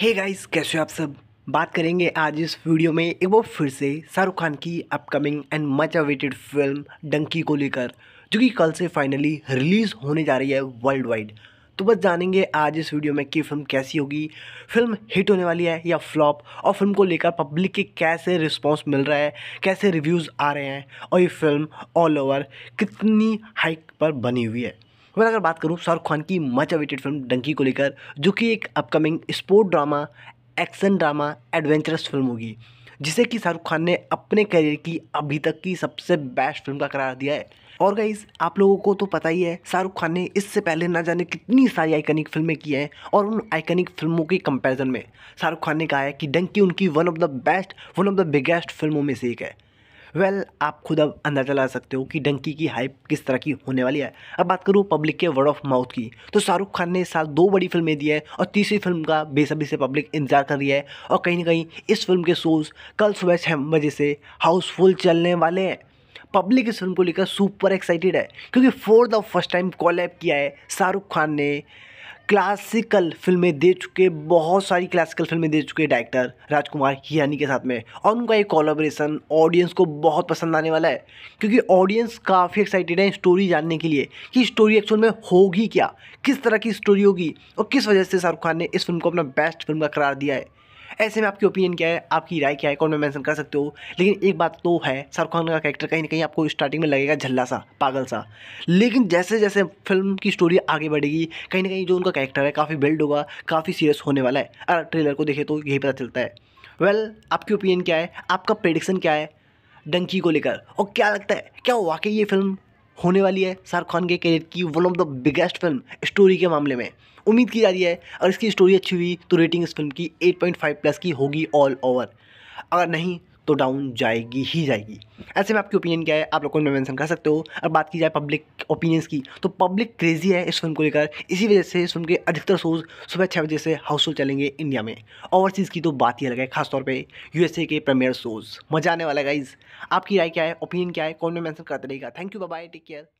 हे hey guys कैसे हो आप सब बात करेंगे आज इस वीडियो में एक बार फिर से शाहरुख खान की upcoming and much awaited film Dunki को लेकर जो कि कल से फाइनली रिलीज़ होने जा रही है वर्ल्ड वाइड तो बस जानेंगे आज इस वीडियो में कि फिल्म कैसी होगी फिल्म हिट होने वाली है या फ्लॉप और फिल्म को लेकर पब्लिक के कैसे रिस्पॉन्स मिल रहा है कैसे रिव्यूज़ आ रहे हैं और ये फिल्म ऑल ओवर कितनी हाइक पर बनी हुई है मैं अगर बात करूँ शाहरुख खान की मच अवेटेड फिल्म डंकी को लेकर जो कि एक upcoming sport drama action drama adventurous film होगी जिसे कि शाहरुख खान ने अपने करियर की अभी तक की सबसे बेस्ट फिल्म का करार दिया है और गाइज आप लोगों को तो पता ही है शाहरुख खान ने इससे पहले ना जाने कितनी सारी आइकनिक फिल्में की हैं और उन आइकनिक फिल्मों के कंपैरिजन में शाहरुख खान ने कहा है कि डंकी उनकी one of the best one of the biggest फिल्मों में से एक है वेल well, आप खुद अब अंदाज़ा लगा सकते हो कि डंकी की हाइप किस तरह की होने वाली है अब बात करूँ पब्लिक के वर्ड ऑफ माउथ की तो शाहरुख खान ने इस साल दो बड़ी फिल्में दी है और तीसरी फिल्म का बेसब्री से पब्लिक इंतजार कर रही है और कहीं ना कहीं इस फिल्म के शोज़ कल सुबह छः बजे से हाउसफुल चलने वाले हैं पब्लिक इस फिल्म को लेकर सुपर एक्साइटेड है क्योंकि for the first time collab किया है शाहरुख खान ने क्लासिकल फिल्में दे चुके बहुत सारी क्लासिकल फिल्में दे चुके डायरेक्टर राजकुमार हियानी के साथ में और उनका ये कोलाब्रेशन ऑडियंस को बहुत पसंद आने वाला है क्योंकि ऑडियंस काफ़ी एक्साइटेड है स्टोरी जानने के लिए कि स्टोरी एक्चुअल में होगी क्या किस तरह की स्टोरी होगी और किस वजह से शाहरुख खान ने इस फिल्म को अपना बेस्ट फिल्म का करार दिया है ऐसे में आपकी ओपिनियन क्या है आपकी राय क्या है कौन में मैंसन कर सकते हो लेकिन एक बात तो है शाहरुख खान का कैरेक्टर कहीं ना कहीं आपको स्टार्टिंग में लगेगा झल्ला सा पागल सा लेकिन जैसे जैसे फिल्म की स्टोरी आगे बढ़ेगी कहीं ना कहीं जो उनका कैरेक्टर है काफ़ी बिल्ड होगा काफ़ी सीरियस होने वाला है अगर ट्रेलर को देखें तो यही पता चलता है वेल well, आपकी ओपिनियन क्या है आपका प्रेडिक्शन क्या है डंकी को लेकर और क्या लगता है क्या वाकई ये फिल्म होने वाली है शाहरुख खान के करियर की one of the biggest film story के मामले में उम्मीद की जा रही है अगर इसकी स्टोरी अच्छी हुई तो रेटिंग इस फिल्म की 8.5 प्लस की होगी ऑल ओवर अगर नहीं तो डाउन जाएगी ही जाएगी ऐसे में आपकी ओपिनियन क्या है आप लोगों को मेंशन कर सकते हो और बात की जाए पब्लिक ओपिनियंस की तो पब्लिक क्रेजी है इस फिल्म को लेकर इसी वजह से इस फिल्म के अधिकतर शोज सुबह छः बजे से हाउसफुल चलेंगे इंडिया में ओवरसीज़ की तो बात ही अलग है खासतौर पर यूएसए के प्रीमियर शोज मजा आने वाला गाइज आपकी राय क्या है ओपिनियन क्या है कौन में मैंसन करते रहेगा thank you bye take care